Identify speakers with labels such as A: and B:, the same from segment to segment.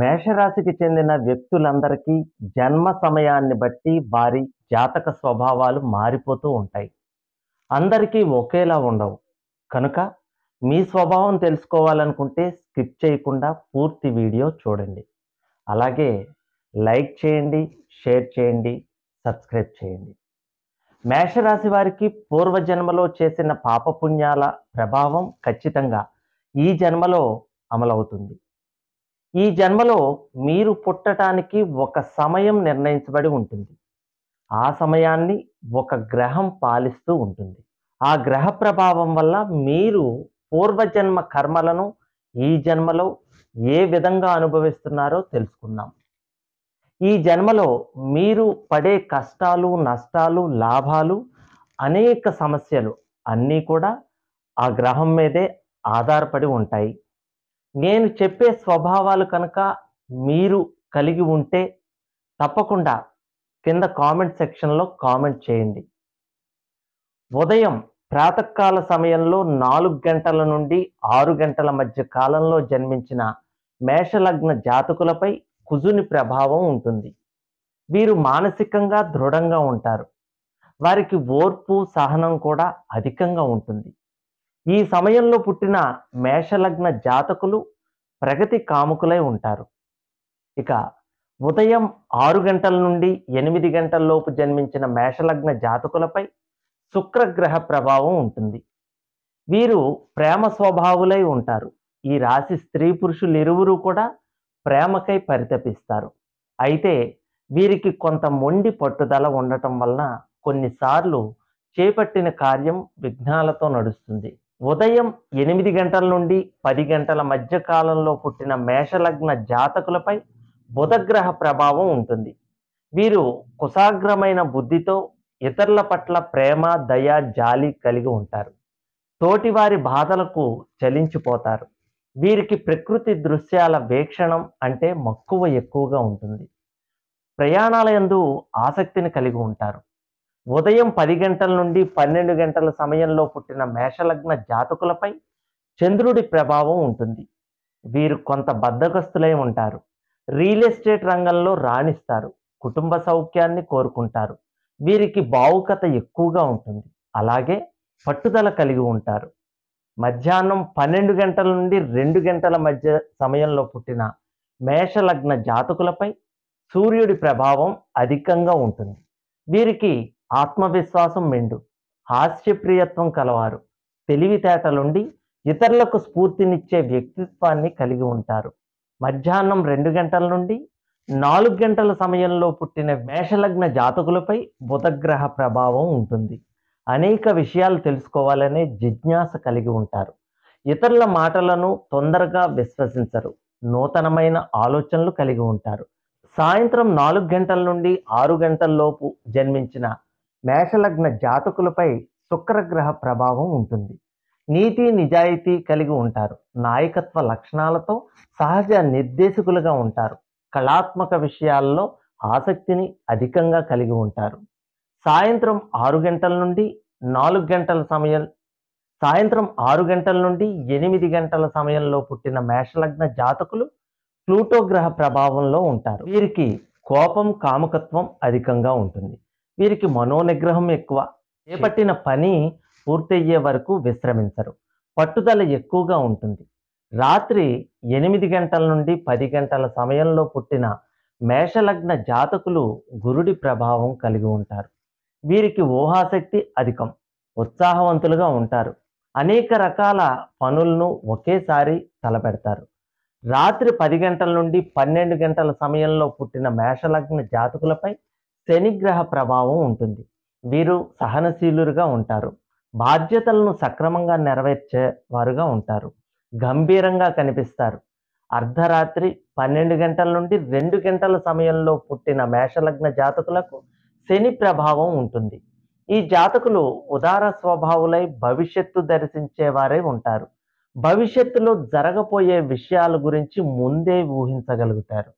A: మేషరాశికి చెందిన వ్యక్తులందరికీ జన్మ సమయాన్ని బట్టి వారి జాతక స్వభావాలు మారిపోతూ ఉంటాయి అందరికీ ఒకేలా ఉండవు కనుక మీ స్వభావం తెలుసుకోవాలనుకుంటే స్కిప్ చేయకుండా పూర్తి వీడియో చూడండి అలాగే లైక్ చేయండి షేర్ చేయండి సబ్స్క్రైబ్ చేయండి మేషరాశి వారికి పూర్వజన్మలో చేసిన పాపపుణ్యాల ప్రభావం ఖచ్చితంగా ఈ జన్మలో అమలవుతుంది ఈ జన్మలో మీరు పుట్టడానికి ఒక సమయం నిర్ణయించబడి ఉంటుంది ఆ సమయాన్ని ఒక గ్రహం పాలిస్తూ ఉంటుంది ఆ గ్రహ ప్రభావం వల్ల మీరు పూర్వజన్మ కర్మలను ఈ జన్మలో ఏ విధంగా అనుభవిస్తున్నారో తెలుసుకున్నాం ఈ జన్మలో మీరు పడే కష్టాలు నష్టాలు లాభాలు అనేక సమస్యలు అన్నీ కూడా ఆ గ్రహం మీదే ఆధారపడి ఉంటాయి నేను చెప్పే స్వభావాలు కనుక మీరు కలిగి ఉంటే తప్పకుండా కింద కామెంట్ సెక్షన్లో కామెంట్ చేయండి ఉదయం ప్రాతకాల సమయంలో నాలుగు గంటల నుండి ఆరు గంటల మధ్య కాలంలో జన్మించిన మేషలగ్న జాతకులపై కుజుని ప్రభావం ఉంటుంది వీరు మానసికంగా దృఢంగా ఉంటారు వారికి ఓర్పు సహనం కూడా అధికంగా ఉంటుంది ఈ సమయంలో పుట్టిన మేషలగ్న జాతకులు ప్రగతి కాముకులై ఉంటారు ఇక ఉదయం ఆరు గంటల నుండి ఎనిమిది గంటలలోపు జన్మించిన మేషలగ్న జాతకులపై శుక్రగ్రహ ప్రభావం ఉంటుంది వీరు ప్రేమ స్వభావులై ఉంటారు ఈ రాశి స్త్రీ పురుషులు ఇరువురు కూడా ప్రేమకై పరితపిస్తారు అయితే వీరికి కొంత మొండి పట్టుదల ఉండటం వలన కొన్నిసార్లు చేపట్టిన కార్యం విఘ్నాలతో నడుస్తుంది ఉదయం ఎనిమిది గంటల నుండి పది గంటల మధ్య కాలంలో పుట్టిన మేషలగ్న జాతకులపై బుధగ్రహ ప్రభావం ఉంటుంది వీరు కుసాగ్రమైన బుద్ధితో ఇతరుల పట్ల ప్రేమ దయ జాలి కలిగి ఉంటారు తోటివారి బాధలకు చలించిపోతారు వీరికి ప్రకృతి దృశ్యాల వీక్షణం అంటే మక్కువ ఎక్కువగా ఉంటుంది ప్రయాణాలయందు ఆసక్తిని కలిగి ఉంటారు ఉదయం పది గంటల నుండి పన్నెండు గంటల సమయంలో పుట్టిన మేషలగ్న జాతకులపై చంద్రుడి ప్రభావం ఉంటుంది వీరు కొంత బద్ధకస్తులై ఉంటారు రియల్ ఎస్టేట్ రంగంలో రాణిస్తారు కుటుంబ సౌఖ్యాన్ని కోరుకుంటారు వీరికి భావుకత ఎక్కువగా ఉంటుంది అలాగే పట్టుదల కలిగి ఉంటారు మధ్యాహ్నం పన్నెండు గంటల నుండి రెండు గంటల మధ్య సమయంలో పుట్టిన మేషలగ్న జాతకులపై సూర్యుడి ప్రభావం అధికంగా ఉంటుంది వీరికి ఆత్మవిశ్వాసం మెండు హాస్యప్రియత్వం కలవారు తెలివితేటలుండి ఇతరులకు స్ఫూర్తినిచ్చే వ్యక్తిత్వాన్ని కలిగి ఉంటారు మధ్యాహ్నం రెండు గంటల నుండి నాలుగు గంటల సమయంలో పుట్టిన మేషలగ్న జాతకులపై బుధగ్రహ ప్రభావం ఉంటుంది అనేక విషయాలు తెలుసుకోవాలనే జిజ్ఞాస కలిగి ఉంటారు ఇతరుల మాటలను తొందరగా విశ్వసించరు నూతనమైన ఆలోచనలు కలిగి ఉంటారు సాయంత్రం నాలుగు గంటల నుండి ఆరు గంటల లోపు జన్మించిన మేషలగ్న జాతకులపై శుక్రగ్రహ ప్రభావం ఉంటుంది నీతి నిజాయితీ కలిగి ఉంటారు నాయకత్వ లక్షణాలతో సహజ నిర్దేశకులుగా ఉంటారు కళాత్మక విషయాల్లో ఆసక్తిని అధికంగా కలిగి ఉంటారు సాయంత్రం ఆరు గంటల నుండి నాలుగు గంటల సమయం సాయంత్రం ఆరు గంటల నుండి ఎనిమిది గంటల సమయంలో పుట్టిన మేషలగ్న జాతకులు ప్లూటో గ్రహ ప్రభావంలో ఉంటారు వీరికి కోపం కామకత్వం అధికంగా ఉంటుంది వీరికి మనోనిగ్రహం ఎక్కువ చేపట్టిన పని పూర్తయ్యే వరకు విశ్రమించరు పట్టుదల ఎక్కువగా ఉంటుంది రాత్రి ఎనిమిది గంటల నుండి పది గంటల సమయంలో పుట్టిన మేషలగ్న జాతకులు గురుడి ప్రభావం కలిగి ఉంటారు వీరికి ఊహాశక్తి అధికం ఉత్సాహవంతులుగా ఉంటారు అనేక రకాల పనులను ఒకేసారి తలపెడతారు రాత్రి పది గంటల నుండి పన్నెండు గంటల సమయంలో పుట్టిన మేషలగ్న జాతకులపై శనిగ్రహ ప్రభావం ఉంటుంది వీరు సహనశీలురుగా ఉంటారు బాధ్యతలను సక్రమంగా నెరవేర్చే వారుగా ఉంటారు గంభీరంగా కనిపిస్తారు అర్ధరాత్రి పన్నెండు గంటల నుండి రెండు గంటల సమయంలో పుట్టిన మేషలగ్న జాతకులకు శని ప్రభావం ఉంటుంది ఈ జాతకులు ఉదార స్వభావులై భవిష్యత్తు దర్శించేవారే ఉంటారు భవిష్యత్తులో జరగబోయే విషయాల గురించి ముందే ఊహించగలుగుతారు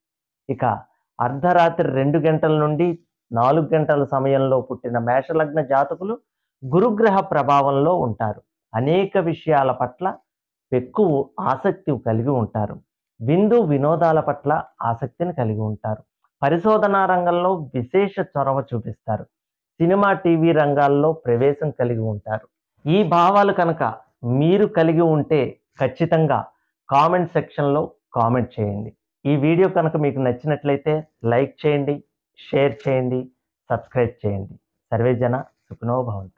A: ఇక అర్ధరాత్రి రెండు గంటల నుండి నాలుగు గంటల సమయంలో పుట్టిన మేషలగ్న జాతకులు గురుగ్రహ ప్రభావంలో ఉంటారు అనేక విషయాల పట్ల ఎక్కువ ఆసక్తి కలిగి ఉంటారు విందు వినోదాల పట్ల ఆసక్తిని కలిగి ఉంటారు పరిశోధనా రంగంలో విశేష చొరవ చూపిస్తారు సినిమా టీవీ రంగాల్లో ప్రవేశం కలిగి ఉంటారు ఈ భావాలు కనుక మీరు కలిగి ఉంటే ఖచ్చితంగా కామెంట్ సెక్షన్లో కామెంట్ చేయండి ఈ వీడియో కనుక మీకు నచ్చినట్లయితే లైక్ చేయండి షేర్ చేయండి సబ్స్క్రైబ్ చేయండి సర్వేజన సుఖనో భవంతు